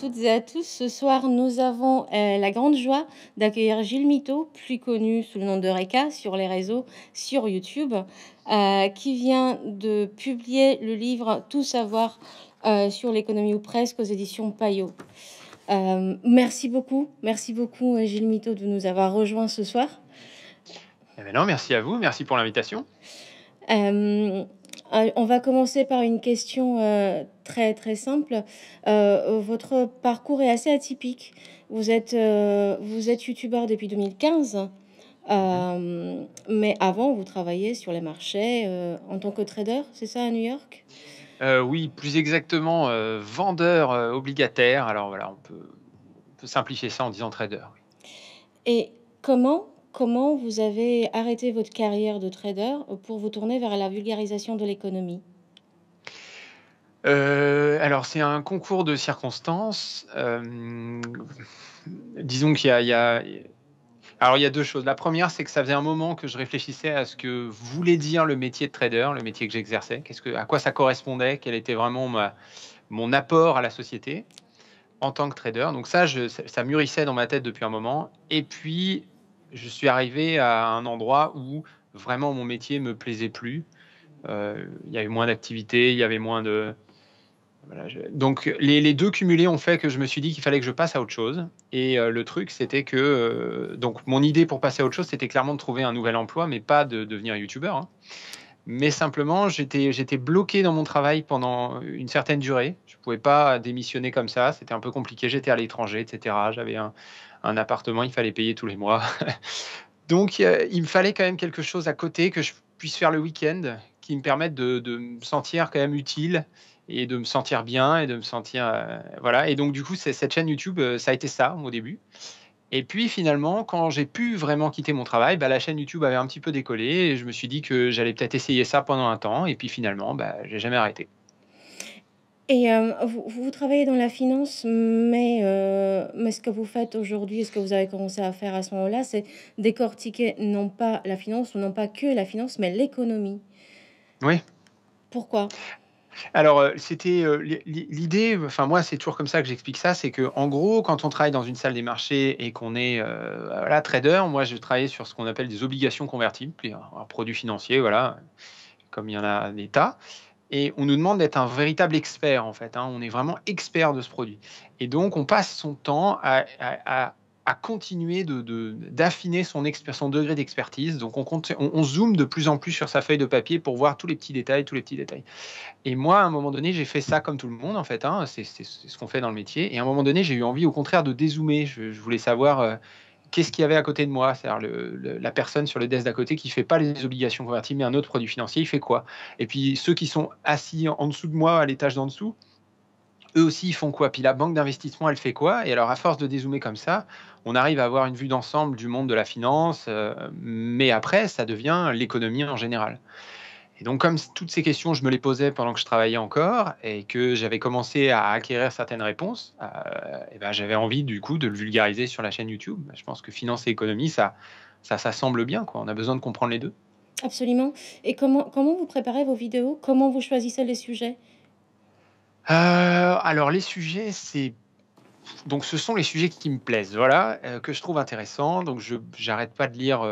toutes et à tous. Ce soir, nous avons euh, la grande joie d'accueillir Gilles Mito, plus connu sous le nom de Reka sur les réseaux, sur YouTube, euh, qui vient de publier le livre Tout savoir euh, sur l'économie ou presque aux éditions Payot. merci beaucoup, merci beaucoup Gilles Mito de nous avoir rejoints ce soir. Eh ben non, merci à vous, merci pour l'invitation. Euh, on va commencer par une question euh, très très simple. Euh, votre parcours est assez atypique. Vous êtes, vous êtes youtubeur depuis 2015, mais avant vous travaillez sur les marchés en tant que trader, c'est ça à New York Oui, plus exactement vendeur obligataire. Alors voilà, on peut, simplifier ça en disant trader. Et comment Comment vous avez arrêté votre carrière de trader euh, pour vous tourner vers la vulgarisation de l'économie euh, alors, c'est un concours de circonstances. Euh, disons qu'il y, a. Alors, il y a deux choses. La première, c'est que ça faisait un moment que je réfléchissais à ce que voulait dire le métier de trader, le métier que j'exerçais, qu'est-ce que, à quoi ça correspondait, quel était vraiment mon apport à la société en tant que trader. Donc, ça, ça mûrissait dans ma tête depuis un moment. Et puis, je suis arrivé à un endroit où vraiment mon métier me plaisait plus. Euh, il y avait moins d'activités, il y avait moins de. Donc les, deux cumulés ont fait que je me suis dit qu'il fallait que je passe à autre chose. Et euh, le truc, c'était que euh, donc mon idée pour passer à autre chose, c'était clairement de trouver un nouvel emploi, mais pas de, devenir youtubeur. Hein. Mais simplement, j'étais bloqué dans mon travail pendant une certaine durée. Je ne pouvais pas démissionner comme ça. C'était un peu compliqué. J'étais à l'étranger, etc. J'avais un, un appartement, il fallait payer tous les mois. Donc, il me fallait quand même quelque chose à côté que je puisse faire le week-end, qui me permette de, me sentir quand même utile et de me sentir bien et de me sentir euh, voilà. Et donc, du coup, cette chaîne YouTube, euh, ça a été ça au début. Et puis finalement, quand j'ai pu vraiment quitter mon travail, bah, la chaîne YouTube avait un petit peu décollé et je me suis dit que j'allais peut-être essayer ça pendant un temps. Et puis finalement, bah, j'ai jamais arrêté. Et euh, vous, vous, travaillez dans la finance, mais, euh, mais ce que vous faites aujourd'hui, ce que vous avez commencé à faire à ce moment-là, c'est décortiquer non pas la finance, ou non pas que la finance, mais l'économie. Oui. Pourquoi alors, euh, c'était l'idée, enfin moi, c'est toujours comme ça que j'explique ça, c'est qu'en gros, quand on travaille dans une salle des marchés et qu'on est trader, moi, je travaillais sur ce qu'on appelle des obligations convertibles, un, un produit financier, voilà, comme il y en a des tas et on nous demande d'être un véritable expert en fait. Hein. On est vraiment expert de ce produit. Et donc on passe son temps à, continuer d'affiner de, son, degré d'expertise. Donc on, compte, on, zoome de plus en plus sur sa feuille de papier pour voir tous les petits détails, tous les petits détails. Et moi, à un moment donné, j'ai fait ça comme tout le monde en fait. Hein. C'est ce qu'on fait dans le métier. Et à un moment donné, j'ai eu envie au contraire de dézoomer. Je, voulais savoir... Euh, qu'est-ce qu'il y avait à côté de moi C'est-à-dire la personne sur le desk d'à côté qui ne fait pas les obligations convertibles, mais un autre produit financier, il fait quoi Et puis ceux qui sont assis en, dessous de moi, à l'étage d'en dessous, eux aussi, ils font quoi Puis la banque d'investissement, elle fait quoi Et alors, à force de dézoomer comme ça, on arrive à avoir une vue d'ensemble du monde de la finance, euh, mais après, ça devient l'économie en général. Et donc, comme toutes ces questions, je me les posais pendant que je travaillais encore et que j'avais commencé à acquérir certaines réponses, et euh, eh ben, j'avais envie du coup de le vulgariser sur la chaîne YouTube. Je pense que finance et économie, ça, ça, ça semble bien. Quoi. On a besoin de comprendre les deux. Absolument. Et comment, comment vous préparez vos vidéos Comment vous choisissez les sujets euh, Alors, les sujets, c'est donc ce sont les sujets qui me plaisent, voilà, euh, que je trouve intéressants. Donc je j'arrête pas de lire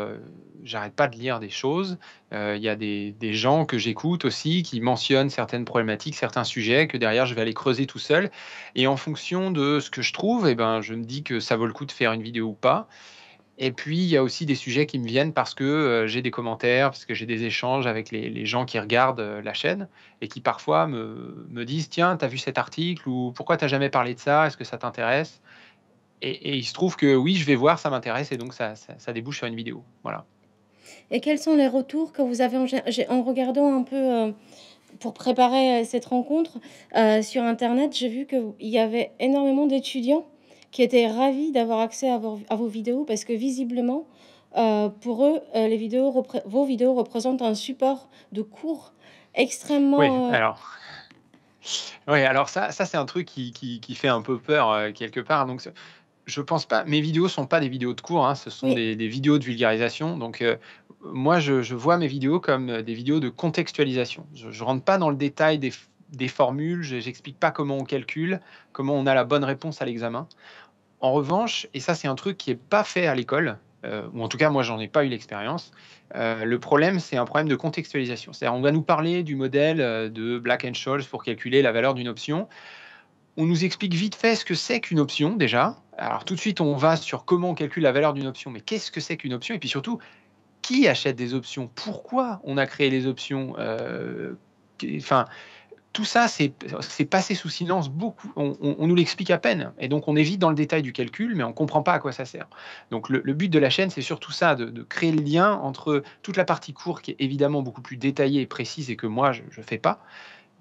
j'arrête pas de lire des choses. Euh, il y a des, des gens que j'écoute aussi qui mentionnent certaines problématiques, certains sujets que derrière je vais aller creuser tout seul. Et en fonction de ce que je trouve, et eh ben, je me dis que ça vaut le coup de faire une vidéo ou pas. Et puis, il y a aussi des sujets qui me viennent parce que euh, j'ai des commentaires, parce que j'ai des échanges avec les, les gens qui regardent euh, la chaîne et qui parfois me, me disent Tiens, t'as vu cet article ou pourquoi t'as jamais parlé de ça Est-ce que ça t'intéresse et, et, il se trouve que oui, je vais voir, ça m'intéresse et donc ça, ça, ça débouche sur une vidéo. Voilà. Et quels sont les retours que vous avez en, regardant un peu euh, pour préparer euh, cette rencontre euh, sur Internet J'ai vu qu'il y avait énormément d'étudiants qui étaient ravis d'avoir accès à vos, vidéos parce que visiblement, pour eux, les vidéos vos vidéos représentent un support de cours extrêmement... Oui, alors... Oui, alors ça, ça c'est un truc qui, qui, qui, fait un peu peur quelque part. Donc, je pense pas. Mes vidéos sont pas des vidéos de cours, hein. ce sont des, vidéos de vulgarisation. Donc, euh, moi, je, vois mes vidéos comme euh, des vidéos de contextualisation. Je, ne rentre pas dans le détail des, des formules, j'explique pas comment on calcule, comment on a la bonne réponse à l'examen. En revanche, et ça, c'est un truc qui est pas fait à l'école, euh, ou en tout cas, moi, j'en ai pas eu l'expérience. le problème, c'est un problème de contextualisation. C'est-à-dire, on va nous parler du modèle de Black and Scholes pour calculer la valeur d'une option. On nous explique vite fait ce que c'est qu'une option déjà, alors tout de suite, on va sur comment on calcule la valeur d'une option, mais qu'est-ce que c'est qu'une option Et puis surtout, qui achète des options Pourquoi on a créé les options euh, Enfin, tout ça, c'est passé sous silence beaucoup. On, nous l'explique à peine. Et donc, on évite dans le détail du calcul, mais on ne comprend pas à quoi ça sert. Donc, le, but de la chaîne, c'est surtout ça, de, créer le lien entre toute la partie courte, qui est évidemment beaucoup plus détaillée et précise et que moi, je ne fais pas,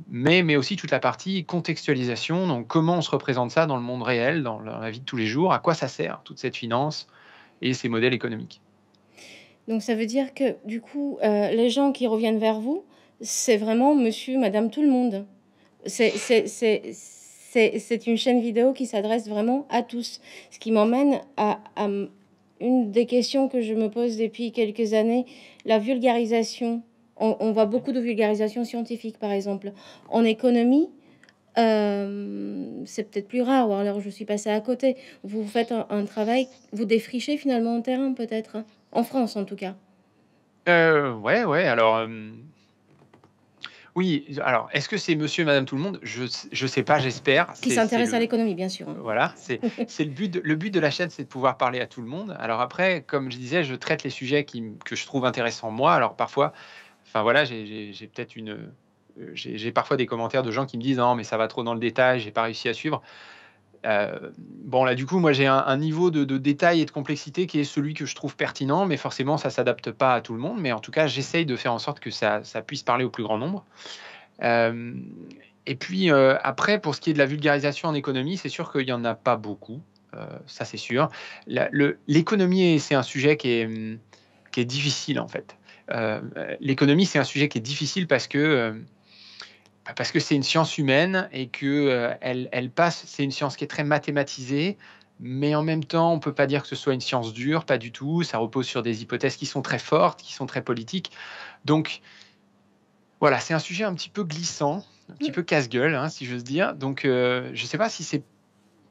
mais, mais aussi toute la partie contextualisation, donc comment on se représente ça dans le monde réel, dans la vie de tous les jours, à quoi ça sert toute cette finance et ces modèles économiques. Donc ça veut dire que du coup, euh, les gens qui reviennent vers vous, c'est vraiment monsieur, madame, tout le monde. C'est une chaîne vidéo qui s'adresse vraiment à tous, ce qui m'emmène à, à une des questions que je me pose depuis quelques années, la vulgarisation on, voit beaucoup de vulgarisation scientifique, par exemple. En économie, euh, c'est peut-être plus rare, ou alors je suis passée à côté. Vous faites un, travail, vous défrichez finalement un terrain, peut-être, hein. en France en tout cas. Euh, ouais, ouais, alors. Euh, oui, alors, est-ce que c'est monsieur madame tout le monde Je ne sais pas, j'espère. Qui s'intéresse à l'économie, bien sûr. Hein. Voilà, c'est le but. De, le but de la chaîne, c'est de pouvoir parler à tout le monde. Alors après, comme je disais, je traite les sujets que je trouve intéressants moi. Alors parfois, Enfin voilà, j'ai peut-être une. Euh, j'ai parfois des commentaires de gens qui me disent non, mais ça va trop dans le détail, j'ai pas réussi à suivre. Euh, bon, là, du coup, moi, j'ai un, niveau de, détail et de complexité qui est celui que je trouve pertinent, mais forcément, ça s'adapte pas à tout le monde. Mais en tout cas, j'essaye de faire en sorte que ça, puisse parler au plus grand nombre. Euh, et puis, après, pour ce qui est de la vulgarisation en économie, c'est sûr qu'il n'y en a pas beaucoup. ça, c'est sûr. L'économie, c'est un sujet qui est difficile, en fait. Euh, l'économie, c'est un sujet qui est difficile parce que euh, bah, parce que c'est une science humaine et que euh, passe. C'est une science qui est très mathématisée, mais en même temps, on ne peut pas dire que ce soit une science dure, pas du tout. Ça repose sur des hypothèses qui sont très fortes, qui sont très politiques. Donc voilà, c'est un sujet un petit peu glissant, un petit mm. peu casse-gueule, hein, si j'ose dire. Donc je ne sais pas si c'est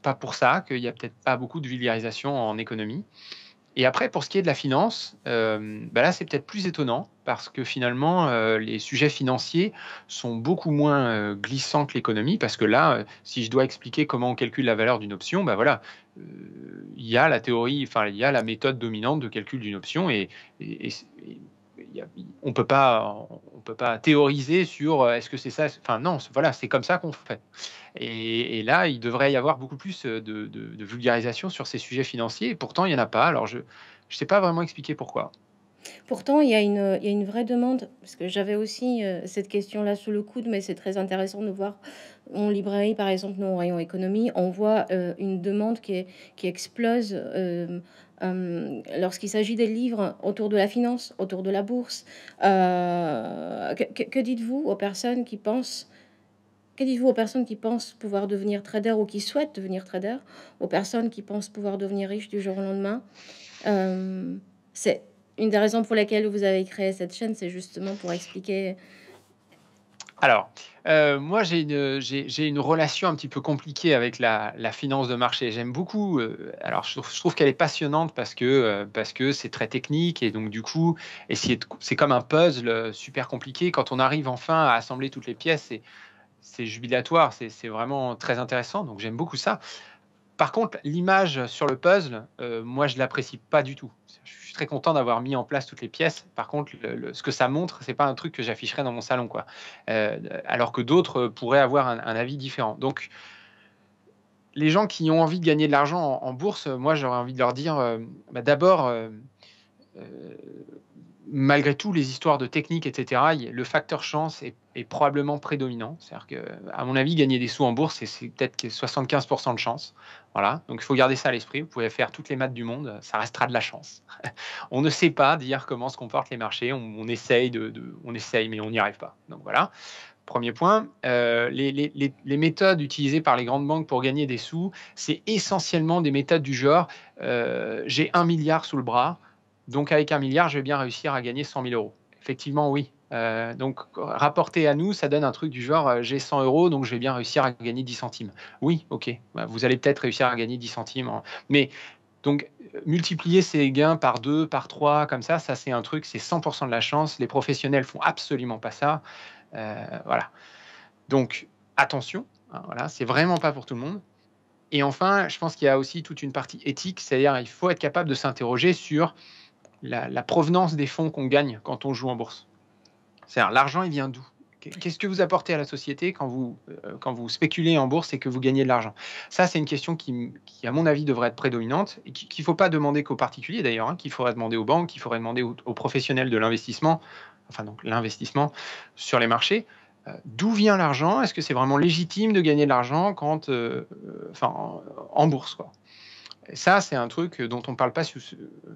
pas pour ça qu'il n'y a peut-être pas beaucoup de vulgarisation en économie. Et après, pour ce qui est de la finance, euh, bah là, c'est peut-être plus étonnant parce que finalement, euh, les sujets financiers sont beaucoup moins euh, glissants que l'économie parce que là, si je dois expliquer comment on calcule la valeur d'une option, ben voilà, il y a la théorie, enfin, il y a la méthode dominante de calcul d'une option et, on peut pas, on peut pas théoriser sur euh, est-ce que c'est ça. Enfin non, voilà, c'est comme ça qu'on fait. Et, là, il devrait y avoir beaucoup plus de, vulgarisation sur ces sujets financiers. pourtant, il y en a pas. Alors je, je sais pas vraiment expliquer pourquoi. Pourtant, il y, a une, une vraie demande, parce que j'avais aussi euh, cette question-là sous le coude, mais c'est très intéressant de voir en librairie, par exemple, nous, en rayon économie, on voit euh, une demande qui, explose euh, lorsqu'il s'agit des livres autour de la finance, autour de la bourse, euh, que, dites-vous aux personnes qui pensent que dites-vous aux personnes qui pensent pouvoir devenir trader ou qui souhaitent devenir trader, aux personnes qui pensent pouvoir devenir riches du jour au lendemain euh, C'est une des raisons pour lesquelles vous avez créé cette chaîne, c'est justement pour expliquer alors, euh, moi, j'ai une, relation un petit peu compliquée avec la, finance de marché. J'aime beaucoup. Euh, alors, je, trouve qu'elle est passionnante euh, parce que, c'est très technique et donc, du coup, c'est comme un puzzle super compliqué. Quand on arrive enfin à assembler toutes les pièces, c'est jubilatoire, c'est, vraiment très intéressant. Donc, j'aime beaucoup ça. Par contre, l'image sur le puzzle, euh, moi, je l'apprécie pas du tout. Je suis très content d'avoir mis en place toutes les pièces. Par contre, ce que ça montre, c'est pas un truc que j'afficherai dans mon salon, quoi. Euh, alors que d'autres euh, pourraient avoir un, avis différent. Donc, les gens qui ont envie de gagner de l'argent en, bourse, moi, j'aurais envie de leur dire, bah, d'abord malgré tout, les histoires de technique, etc., le facteur chance est, probablement prédominant. C'est-à-dire que, mon avis, gagner des sous en bourse, c'est peut-être 75% de chance. Voilà. Donc, il faut garder ça à l'esprit. Vous pouvez faire toutes les maths du monde, ça restera de la chance. on ne sait pas dire comment se comportent les marchés. On, essaye, on essaye, mais on n'y arrive pas. Donc voilà. Premier point, euh, les, méthodes utilisées par les grandes banques pour gagner des sous, c'est essentiellement des méthodes du genre euh, j'ai un milliard sous le bras, donc avec un milliard, je vais bien réussir à gagner 100 000 euros. Effectivement, oui. Euh, donc rapporté à nous, ça donne un truc du genre euh, j'ai 100 euros, donc je vais bien réussir à gagner 10 centimes. Oui, ok, bah, vous allez peut-être réussir à gagner 10 centimes. Mais donc multiplier ces gains par 2, par 3, comme ça, ça c'est un truc, c'est 100% de la chance. Les professionnels font absolument pas ça. Euh, voilà. Donc attention, hein, voilà, c'est vraiment pas pour tout le monde. Et enfin, je pense qu'il y a aussi toute une partie éthique, c'est-à-dire il faut être capable de s'interroger sur la, provenance des fonds qu'on gagne quand on joue en bourse. C'est-à-dire, l'argent, il vient d'où Qu'est-ce que vous apportez à la société quand vous, euh, quand vous spéculez en bourse et que vous gagnez de l'argent Ça, c'est une question qui, à mon avis, devrait être prédominante et qu'il ne faut pas demander qu'aux particuliers d'ailleurs, hein, qu'il faudrait demander aux banques, qu'il faudrait demander aux, professionnels de l'investissement, enfin donc l'investissement sur les marchés. Euh, d'où vient l'argent Est-ce que c'est vraiment légitime de gagner de l'argent quand, euh, enfin, en, bourse ça, c'est un truc dont on ne parle pas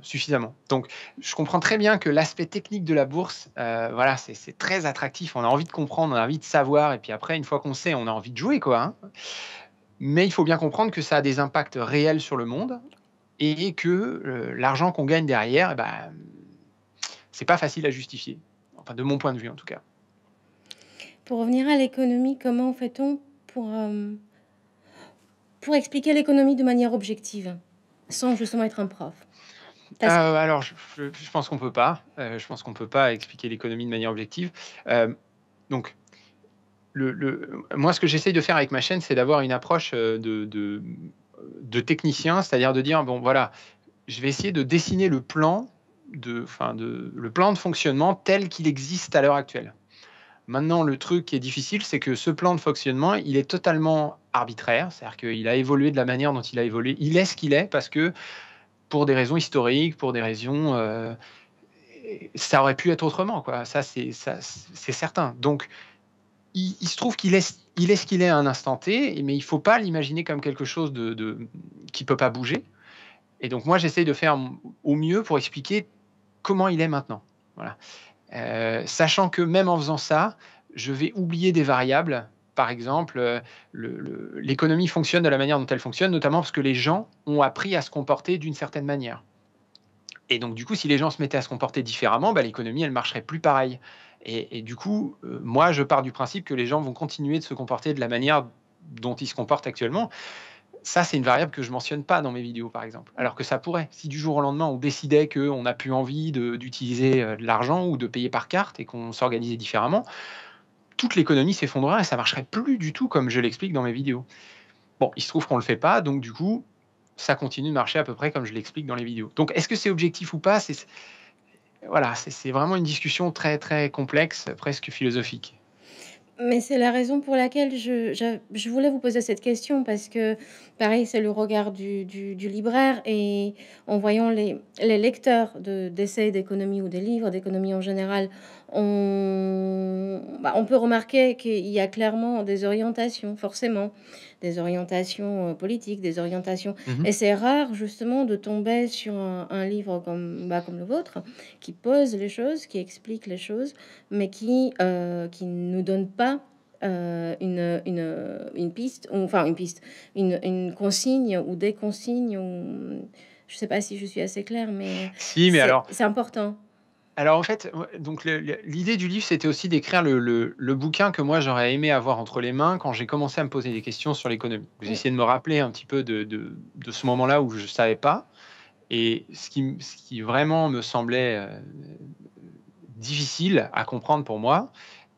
suffisamment. Donc, je comprends très bien que l'aspect technique de la bourse, euh, voilà, c'est très attractif. On a envie de comprendre, on a envie de savoir, et puis après, une fois qu'on sait, on a envie de jouer, quoi. Hein. Mais il faut bien comprendre que ça a des impacts réels sur le monde et que euh, l'argent qu'on gagne derrière, ce eh ben, c'est pas facile à justifier. Enfin, de mon point de vue, en tout cas. Pour revenir à l'économie, comment fait-on pour euh, pour expliquer l'économie de manière objective, sans justement être un prof ah, euh, Alors, je, pense qu'on peut pas. Euh, je pense qu'on peut pas expliquer l'économie de manière objective. Euh, donc, le, moi, ce que j'essaye de faire avec ma chaîne, c'est d'avoir une approche de, de technicien, c'est-à-dire de dire bon, voilà, je vais essayer de dessiner le plan de, fin de, le plan de fonctionnement tel qu'il existe à l'heure actuelle. Maintenant, le truc qui est difficile, c'est que ce plan de fonctionnement, il est totalement arbitraire, c'est-à-dire qu'il a évolué de la manière dont il a évolué. Il est ce qu'il est parce que, pour des raisons historiques, pour des raisons, euh, ça aurait pu être autrement, quoi. Ça, c'est certain. Donc, il, se trouve qu'il est, il est ce qu'il est à un instant T, mais il ne faut pas l'imaginer comme quelque chose de, ne qui peut pas bouger. Et donc, moi, j'essaie de faire au mieux pour expliquer comment il est maintenant. Voilà. Euh, sachant que même en faisant ça, je vais oublier des variables. Par exemple, euh, l'économie fonctionne de la manière dont elle fonctionne, notamment parce que les gens ont appris à se comporter d'une certaine manière. Et donc, du coup, si les gens se mettaient à se comporter différemment, bah, l'économie, elle marcherait plus pareil. Et, du coup, euh, moi, je pars du principe que les gens vont continuer de se comporter de la manière dont ils se comportent actuellement ça, c'est une variable que je mentionne pas dans mes vidéos, par exemple. Alors que ça pourrait. Si du jour au lendemain, on décidait qu'on n'a plus envie d'utiliser euh, de, l'argent ou de payer par carte et qu'on s'organisait différemment, toute l'économie s'effondrerait et ça marcherait plus du tout comme je l'explique dans mes vidéos. Bon, il se trouve qu'on le fait pas, donc du coup, ça continue de marcher à peu près comme je l'explique dans les vidéos. Donc, est-ce que c'est objectif ou pas Voilà, c'est vraiment une discussion très très complexe, presque philosophique. Mais c'est la raison pour laquelle je, voulais vous poser cette question, parce que pareil, c'est le regard du, libraire, et en voyant les, les lecteurs d'essais d'économie ou des livres d'économie en général bah, on, peut remarquer qu'il y a clairement des orientations, forcément, des orientations euh, politiques, des orientations. Mhm. Et c'est rare, justement, de tomber sur un, livre comme, bah, comme le vôtre, qui pose les choses, qui explique les choses, mais qui euh, ne nous donne pas euh, une, piste, enfin une piste, une, consigne ou des consignes. je ne sais pas si je suis assez claire, mais, si, c'est important. Alors en fait, donc l'idée du livre, c'était aussi d'écrire le, bouquin que moi j'aurais aimé avoir entre les mains quand j'ai commencé à me poser des questions sur l'économie. J'ai essayé de me rappeler un petit peu de, ce moment-là où je ne savais pas. Et ce qui, vraiment me semblait euh, difficile à comprendre pour moi,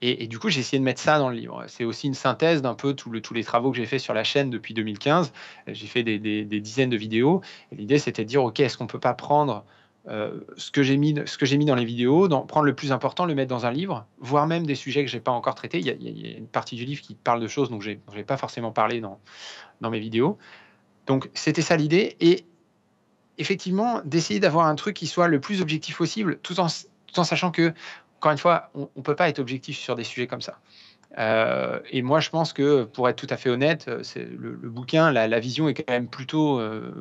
et, du coup, j'ai essayé de mettre ça dans le livre. C'est aussi une synthèse d'un peu tous les travaux que j'ai fait sur la chaîne depuis 2015. J'ai fait des, des, dizaines de vidéos. L'idée, c'était de dire, OK, est-ce qu'on ne peut pas prendre euh, ce que j'ai mis, ce que j'ai mis dans les vidéos, prendre le plus important, le mettre dans un livre, voire même des sujets que j'ai pas encore traités. Il y, a, une partie du livre qui parle de choses dont je n'ai pas forcément parlé dans, dans mes vidéos. Donc c'était ça l'idée et effectivement d'essayer d'avoir un truc qui soit le plus objectif possible, tout en, en sachant que encore une fois, on, ne peut pas être objectif sur des sujets comme ça. Euh, et moi, je pense que, pour être tout à fait honnête, le, le, bouquin, la, vision est quand même plutôt euh,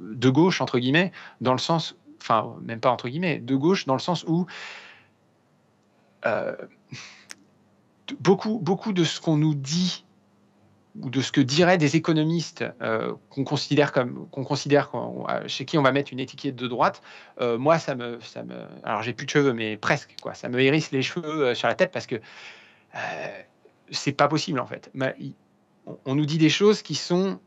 de gauche, entre guillemets, dans le sens enfin même pas entre guillemets, de gauche dans le sens où euh, beaucoup, beaucoup de ce qu'on nous dit ou de ce que diraient des économistes euh, qu'on considère comme qu'on considère chez qui on va mettre une étiquette de droite, euh, moi ça me ça me alors j'ai plus de cheveux mais presque quoi, ça me hérisse les cheveux sur la tête parce que c'est pas possible en fait. on nous dit des choses qui sont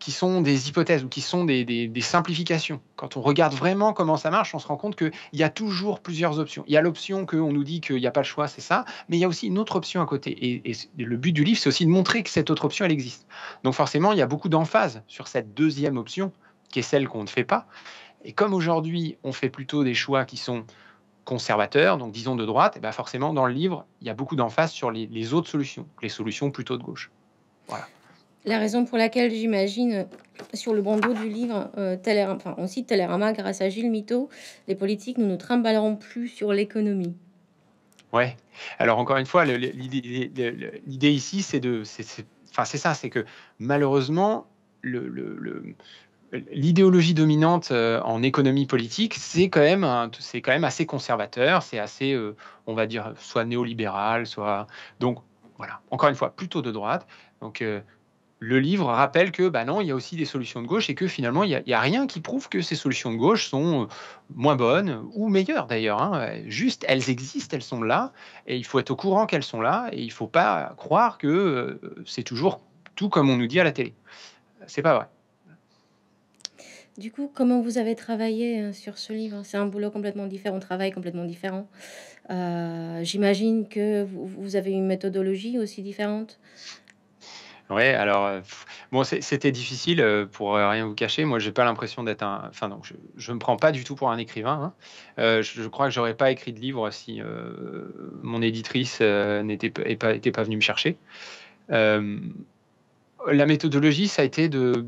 qui sont des hypothèses ou qui sont des, simplifications. Quand on regarde vraiment comment ça marche, on se rend compte qu'il y a toujours plusieurs options. Il y a l'option qu'on nous dit qu'il n'y a pas le choix, c'est ça, mais il y a aussi une autre option à côté. Et, le but du livre, c'est aussi de montrer que cette autre option, elle existe. Donc forcément, il y a beaucoup d'emphase sur cette deuxième option, qui est celle qu'on ne fait pas. Et comme aujourd'hui, on fait plutôt des choix qui sont conservateurs, donc disons de droite, et eh bien forcément, dans le livre, il y a beaucoup d'emphase sur les, les autres solutions, les solutions plutôt de gauche. Voilà la raison pour laquelle j'imagine euh, sur le bandeau du livre, euh, enfin, on cite Talleyrand grâce à Gilles Mito, les politiques, nous ne trimballerons plus sur l'économie. Oui. Alors encore une fois, l'idée ici, c'est de, enfin c'est ça, c'est que malheureusement, L'idéologie le, le, dominante euh, en économie politique, c'est quand même, c'est quand même assez conservateur, c'est assez, on va dire, soit néolibéral, soit donc voilà. Encore une fois, plutôt de droite. Donc le livre rappelle que bah non, il y a aussi des solutions de gauche et que finalement, il n'y a, rien qui prouve que ces solutions de gauche sont euh, moins bonnes ou meilleures d'ailleurs. Hein. Juste, elles existent, elles sont là et il faut être au courant qu'elles sont là et il ne faut pas croire que euh, c'est toujours tout comme on nous dit à la télé. C'est pas vrai. Du coup, comment vous avez travaillé euh, sur ce livre C'est un boulot complètement différent, un travail complètement différent. J'imagine que vous avez une méthodologie aussi différente oui, alors euh, bon, c'était difficile euh, pour euh, rien vous cacher. Moi, je n'ai pas l'impression d'être un. Enfin, donc, je, ne me prends pas du tout pour un écrivain. Hein. je, crois que je n'aurais pas écrit de livre si mon éditrice n'était pas, pas venue me chercher. la méthodologie, ça a été de,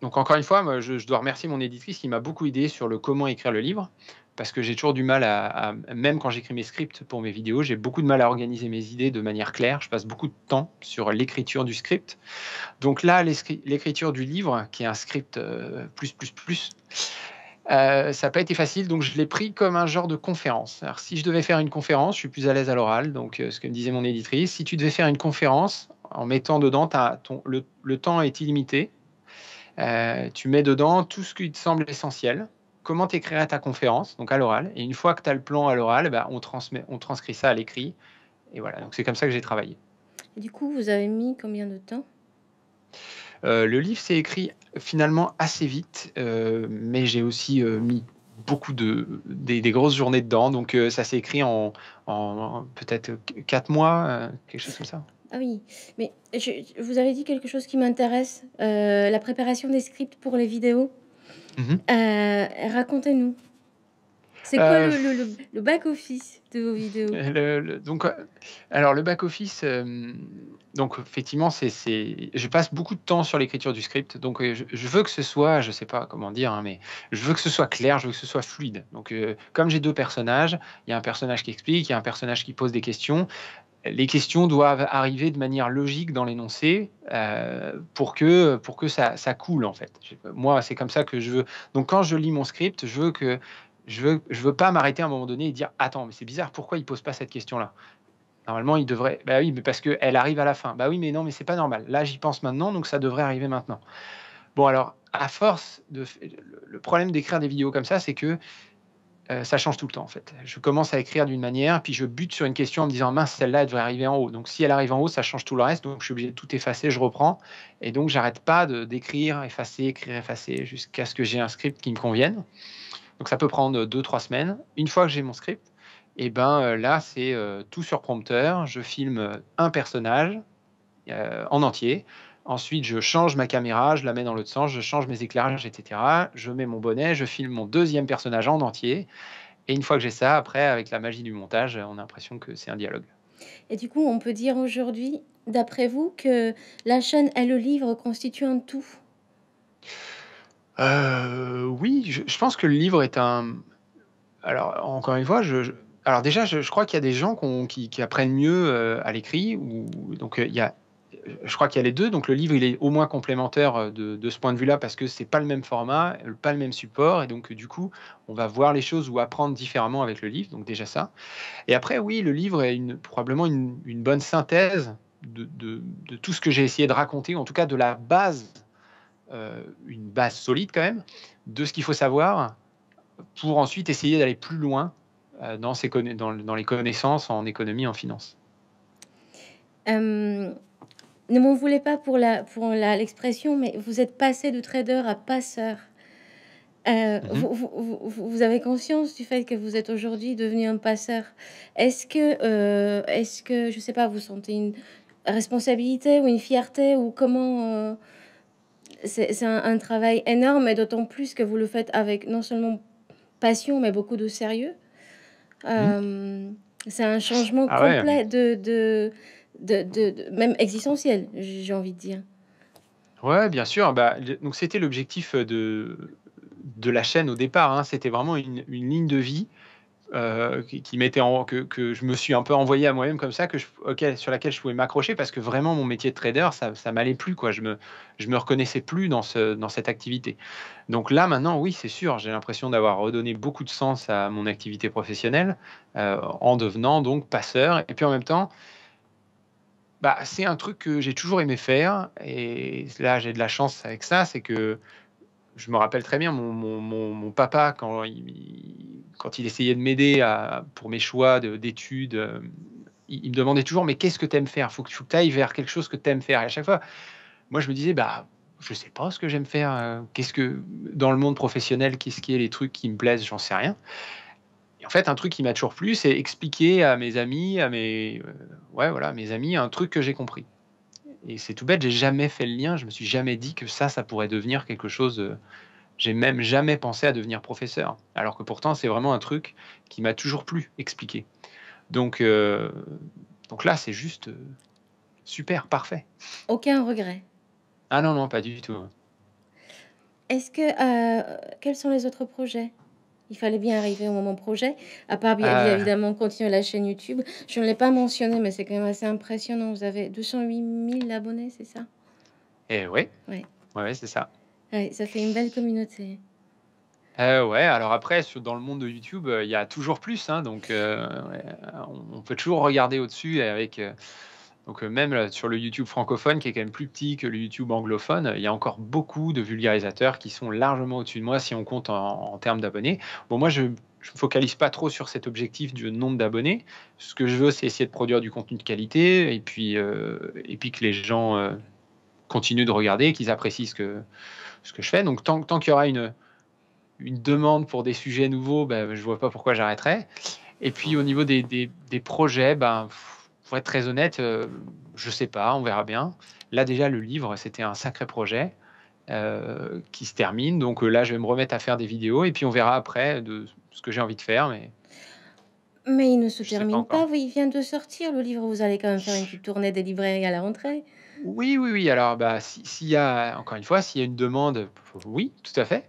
donc encore une fois, moi, je, je, dois remercier mon éditrice qui m'a beaucoup aidé sur le comment écrire le livre, parce que j'ai toujours du mal à, même quand j'écris mes scripts pour mes vidéos, j'ai beaucoup de mal à organiser mes idées de manière claire. Je passe beaucoup de temps sur l'écriture du script. Donc là, l'écriture du livre, qui est un script euh, plus plus plus, euh, ça n'a pas été facile, donc je l'ai pris comme un genre de conférence. Alors, si je devais faire une conférence, je suis plus à l'aise à l'oral, donc euh, ce que me disait mon éditrice, si tu devais faire une conférence, en mettant dedans, ton, le, temps est illimité, tu mets dedans tout ce qui te semble essentiel, comment écrire écrirais ta conférence, donc à l'oral. Et une fois que tu as le plan à l'oral, bah, on, transmet, on transcrit ça à l'écrit. Et voilà, donc c'est comme ça que j'ai travaillé. du coup, vous avez mis combien de temps euh, Le livre s'est écrit finalement assez vite, euh, mais j'ai aussi euh, mis beaucoup de des, grosses journées dedans. Donc ça s'est écrit en, peut-être quatre mois, quelque chose comme ça. Ah oui, mais je, vous avez dit quelque chose qui m'intéresse, la préparation des scripts pour les vidéos. Mhm. Euh, racontez-nous. C'est quoi euh, le, back-office de vos vidéos donc, euh, Alors, le back-office, donc effectivement, c'est, je passe beaucoup de temps sur l'écriture du script. Donc, je, veux que ce soit, je ne sais pas comment dire, hein, mais je veux que ce soit clair, je veux que ce soit fluide. Donc, comme j'ai deux personnages, il y a un personnage qui explique, il y a un personnage qui pose des questions les questions doivent arriver de manière logique dans l'énoncé euh, pour que, pour que ça, ça coule, en fait. Moi, c'est comme ça que je veux. Donc, quand je lis mon script, je veux que. Je veux, je veux pas m'arrêter à un moment donné et dire Attends, mais c'est bizarre, pourquoi il pose pas cette question-là Normalement, il devrait. Bah oui, mais parce qu'elle arrive à la fin. Bah oui, mais non, mais c'est pas normal. Là, j'y pense maintenant, donc ça devrait arriver maintenant. Bon, alors, à force de. Le problème d'écrire des vidéos comme ça, c'est que euh, ça change tout le temps en fait. Je commence à écrire d'une manière, puis je bute sur une question en me disant mince, celle-là, elle devrait arriver en haut. Donc si elle arrive en haut, ça change tout le reste. Donc je suis obligé de tout effacer, je reprends. Et donc j'arrête pas d'écrire, effacer, écrire, effacer, jusqu'à ce que j'ai un script qui me convienne. Donc ça peut prendre 2 trois semaines. Une fois que j'ai mon script, et eh ben euh, là c'est euh, tout sur prompteur. Je filme un personnage en entier. Ensuite, je change ma caméra, je la mets dans l'autre sens, je change mes éclairages, etc. Je mets mon bonnet, je filme mon deuxième personnage en entier. Et une fois que j'ai ça, après, avec la magie du montage, on a l'impression que c'est un dialogue. Et du coup, on peut dire aujourd'hui, d'après vous, que la chaîne et le livre constituent un tout euh, Oui, je, pense que le livre est un... Alors, encore une fois, je, Alors déjà, je, crois qu'il y a des gens qui, apprennent mieux euh, à l'écrit. Donc, euh, il y a je crois qu'il y a les deux. Donc le livre, il est au moins complémentaire euh, de, ce point de vue-là parce que c'est pas le même format, pas le même support, et donc du coup, on va voir les choses ou apprendre différemment avec le livre. Donc déjà ça. Et après, oui, le livre est une, probablement une, bonne synthèse de, tout ce que j'ai essayé de raconter, ou en tout cas de la base, euh, une base solide quand même, de ce qu'il faut savoir pour ensuite essayer d'aller plus loin euh, dans, dans les connaissances en économie, en finance. Hum ne m'en voulez pas pour la pour l'expression, mais vous êtes passé de trader à passeur. Euh, mhm. vous, vous, vous, avez conscience du fait que vous êtes aujourd'hui devenu un passeur. Est-ce que, euh, est-ce que, je sais pas, vous sentez une responsabilité ou une fierté ou comment euh, C'est un, travail énorme et d'autant plus que vous le faites avec non seulement passion mais beaucoup de sérieux. Mhm. Euh, c'est un changement ah complet de, de de, même existentielle, j'ai envie de dire. Ouais, bien sûr. Bah, donc c'était l'objectif euh, de, de la chaîne au départ. Hein. C'était vraiment une, ligne de vie euh, qui, mettait en, que, que, je me suis un peu envoyé à moi-même comme ça, que sur laquelle je pouvais m'accrocher parce que vraiment mon métier de trader, ça, ça m'allait plus quoi. Je me je me reconnaissais plus dans ce dans cette activité. Donc là maintenant, oui, c'est sûr, j'ai l'impression d'avoir redonné beaucoup de sens à mon activité professionnelle euh, en devenant donc passeur et puis en même temps. Bah, c'est un truc que j'ai toujours aimé faire. Et là, j'ai de la chance avec ça, c'est que je me rappelle très bien mon, mon, mon, papa quand il, quand il essayait de m'aider pour mes choix d'études. Euh, il, me demandait toujours mais qu'est-ce que tu aimes faire Faut que tu ailles vers quelque chose que tu aimes faire. Et à chaque fois, moi je me disais bah je sais pas ce que j'aime faire. Euh, qu'est-ce que dans le monde professionnel, qu'est-ce qui est les trucs qui me plaisent J'en sais rien en fait, un truc qui m'a toujours plu, c'est expliquer à mes amis, à mes, euh, ouais, voilà, mes amis, un truc que j'ai compris. Et c'est tout bête, j'ai jamais fait le lien, je me suis jamais dit que ça, ça pourrait devenir quelque chose. Euh, j'ai même jamais pensé à devenir professeur, alors que pourtant c'est vraiment un truc qui m'a toujours plu expliquer. Donc, euh, donc là, c'est juste super, parfait. Aucun regret. Ah non, non, pas du tout. Est-ce que. quels sont les autres projets il fallait bien arriver au moment projet, à part bien ah. évidemment continuer la chaîne YouTube. Je ne l'ai pas mentionné, mais c'est quand même assez impressionnant. Vous avez 208 000 abonnés, c'est ça Eh oui. oui c'est ça. ça fait une belle communauté. Euh, ouais, alors après, sur, dans le monde de YouTube, euh, il y a toujours plus, hein, donc euh, on peut toujours regarder au-dessus avec euh, donc euh, même euh, sur le YouTube francophone, qui est quand même plus petit que le YouTube anglophone, il y a encore beaucoup de vulgarisateurs qui sont largement au-dessus de moi si on compte en, termes d'abonnés. Bon, moi, je ne me focalise pas trop sur cet objectif du nombre d'abonnés. Ce que je veux, c'est essayer de produire du contenu de qualité et puis, euh, et puis que les gens continuent de regarder, qu'ils apprécient ce que, ce que je fais. Donc tant, tant qu'il y aura une, une demande pour des sujets nouveaux, ben, je ne vois pas pourquoi j'arrêterais. Et puis au niveau des, des, projets, ben pour être très honnête, euh, je sais pas, on verra bien. Là déjà, le livre, c'était un sacré projet euh, qui se termine. Donc euh, là, je vais me remettre à faire des vidéos et puis on verra après de ce que j'ai envie de faire. Mais mais il ne se termine pas, il vient de sortir le livre. Vous allez quand même faire une tournée des librairies à la rentrée. Oui, oui, oui. Alors, bah, s'il y a, encore une fois, s'il y a une demande, oui, tout à fait.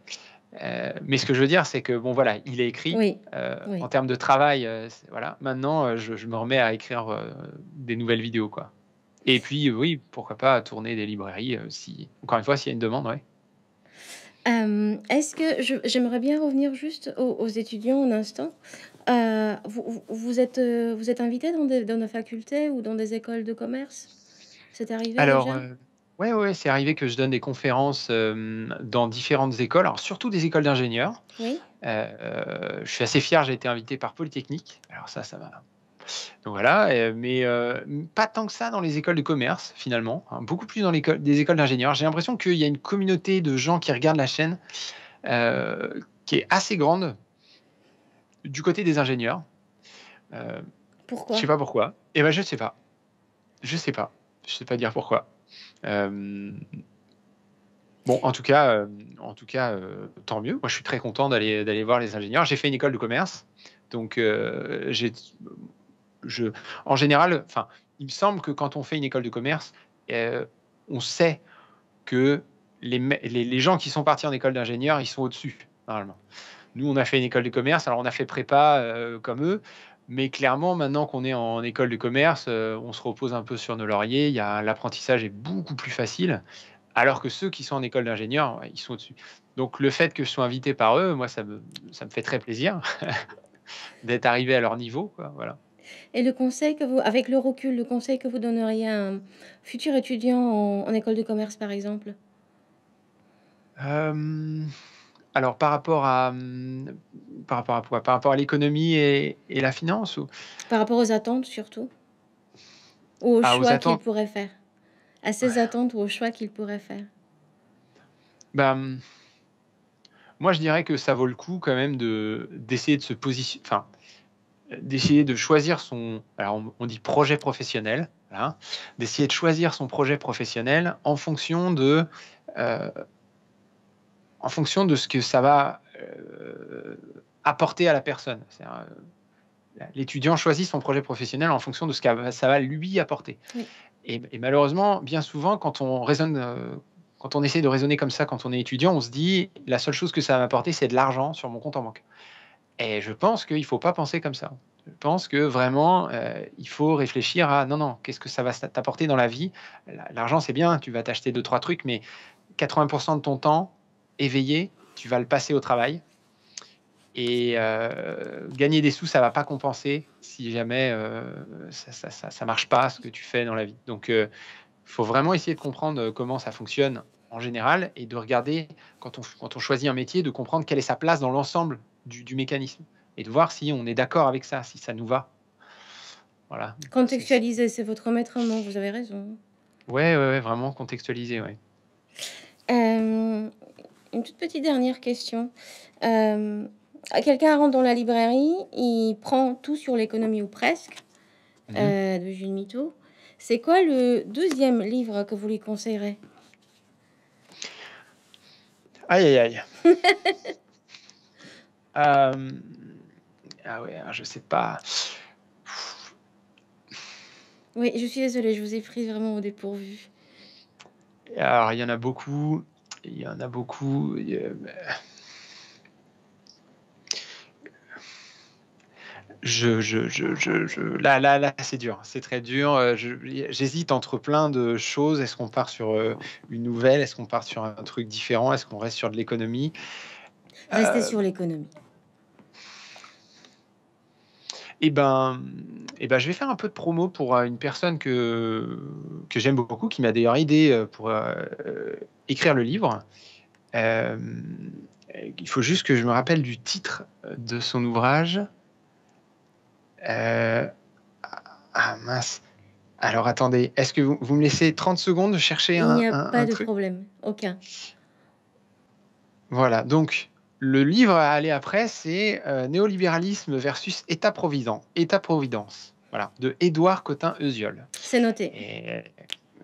Euh, mais ce que je veux dire, c'est que bon, voilà, il est écrit. Euh, en termes de travail, euh, voilà. Maintenant, je, me remets à écrire des nouvelles vidéos, quoi. Et puis, oui, pourquoi pas tourner des librairies si, encore une fois, s'il y a une demande, ouais. Est-ce que j'aimerais bien revenir juste aux, étudiants un instant. Vous, êtes vous êtes invité dans, des, dans nos facultés ou dans des écoles de commerce C'est arrivé Alors. Ouais, ouais, c'est arrivé que je donne des conférences dans différentes écoles, alors surtout des écoles d'ingénieurs. Euh, je suis assez fier, j'ai été invité par Polytechnique. Alors ça, ça va. Donc voilà, mais euh, pas tant que ça dans les écoles de commerce finalement, hein. beaucoup plus dans les des écoles d'ingénieurs. J'ai l'impression qu'il y a une communauté de gens qui regardent la chaîne euh, qui est assez grande du côté des ingénieurs. pourquoi Je sais pas pourquoi. Et eh ben je sais pas. Je sais pas. Je sais pas dire pourquoi. Euh, bon, en tout cas, euh, en tout cas euh, tant mieux. Moi, je suis très content d'aller, voir les ingénieurs. J'ai fait une école de commerce. Donc, en général, il me semble que quand on fait une école de commerce, on sait que les, les, les, gens qui sont partis en école d'ingénieur, ils sont au-dessus, normalement. Nous, on a fait une école de commerce. Alors, on a fait prépa comme eux. Mais clairement, maintenant qu'on est en école de commerce, euh, on se repose un peu sur nos lauriers. Il l'apprentissage est beaucoup plus facile, alors que ceux qui sont en école d'ingénieur, ils sont au-dessus. Donc le fait que je sois invité par eux, moi, ça me, ça me fait très plaisir d'être arrivé à leur niveau. Quoi, voilà. Et le conseil que vous, avec le recul, le conseil que vous donneriez à un futur étudiant en, école de commerce, par exemple euh, alors par rapport à mm, par rapport à Par rapport à l'économie et, la finance ou Par rapport aux attentes surtout. Ou aux ah, choix qu'il pourrait faire. À ses attentes ou aux choix qu'il pourrait faire. Ben, moi je dirais que ça vaut le coup quand même de d'essayer de se positionner. Enfin, d'essayer de choisir son. Alors on, dit projet professionnel. Hein, d'essayer de choisir son projet professionnel en fonction de euh, en fonction de ce que ça va euh, apporter à la personne. Euh, l'étudiant choisit son projet professionnel en fonction de ce que ça va lui apporter. Et, malheureusement, bien souvent, quand on raisonne, euh, quand on essaie de raisonner comme ça, quand on est étudiant, on se dit la seule chose que ça va m'apporter, c'est de l'argent sur mon compte en banque. Et je pense qu'il ne faut pas penser comme ça. Je pense que vraiment, il faut réfléchir à non, non, qu'est-ce que ça va t'apporter dans la vie L'argent, c'est bien, tu vas t'acheter deux, trois trucs, mais 80% de ton temps, éveillé, tu vas le passer au travail. Et euh, gagner des sous, ça va pas compenser si jamais euh, ça, ça, ça, marche pas ce que tu fais dans la vie. Donc, il euh, faut vraiment essayer de comprendre comment ça fonctionne en général et de regarder quand on, quand on choisit un métier, de comprendre quelle est sa place dans l'ensemble du, mécanisme et de voir si on est d'accord avec ça, si ça nous va. Voilà. Contextualiser, c'est votre maître mot, vous avez raison. Ouais, ouais, ouais vraiment contextualiser, ouais une toute petite dernière question. Euh, quelqu'un rentre dans la librairie, il prend tout sur l'économie ou presque mhm. euh, de Jules Mito. C'est quoi le deuxième livre que vous lui conseillerez Aïe, aïe, aïe. Euh, ah ouais, je sais pas. Oui, je suis désolée, je vous ai pris vraiment au dépourvu. Alors, il y en a beaucoup il y en a beaucoup. Je, là, là, là, c'est dur, c'est très dur. Euh, j'hésite entre plein de choses. Est-ce qu'on part sur euh, une nouvelle Est-ce qu'on part sur un truc différent Est-ce qu'on reste sur de l'économie Rester euh, sur l'économie et eh ben, et eh ben, je vais faire un peu de promo pour euh, une personne que, j'aime beaucoup, qui m'a d'ailleurs aidé euh, pour euh, écrire le livre. il faut juste que je me rappelle du titre de son ouvrage. ah mince. Alors attendez, est-ce que vous, me laissez 30 secondes chercher un. Il n'y a pas de problème, aucun. Voilà, donc le livre à aller après, c'est euh, Néolibéralisme versus état État-providence. Voilà, de Édouard Cotin-Eusiol. C'est noté. Euh,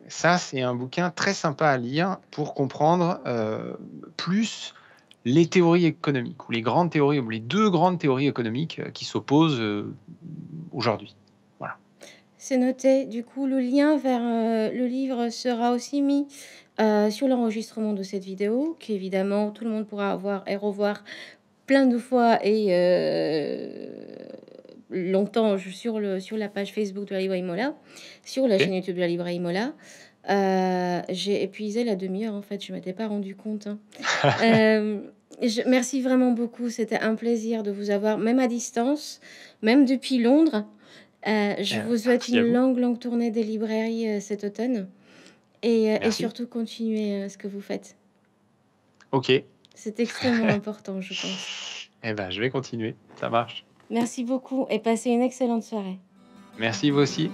ça, c'est un bouquin très sympa à lire pour comprendre euh, plus les théories économiques, ou les grandes théories, les deux grandes théories économiques qui s'opposent aujourd'hui. Voilà. C'est noté. Du coup, le lien vers le livre sera aussi mis euh, sur l'enregistrement de cette vidéo, qui évidemment tout le monde pourra voir et revoir plein de fois et euh, longtemps sur, la page Facebook de la librairie Imola, sur la chaîne YouTube de la librairie Imola. Euh, j'ai épuisé la demi-heure en fait, je m'étais pas rendu compte. Hein. merci vraiment beaucoup, c'était un plaisir de vous avoir, même à distance, même depuis Londres. je vous souhaite une longue, longue tournée des librairies cet automne. Et, euh, surtout, continuez euh, ce que vous faites. Ok. C'est extrêmement important, je pense. Eh bien, je vais continuer. Ça marche. Merci beaucoup et passez une excellente soirée. Merci vous aussi.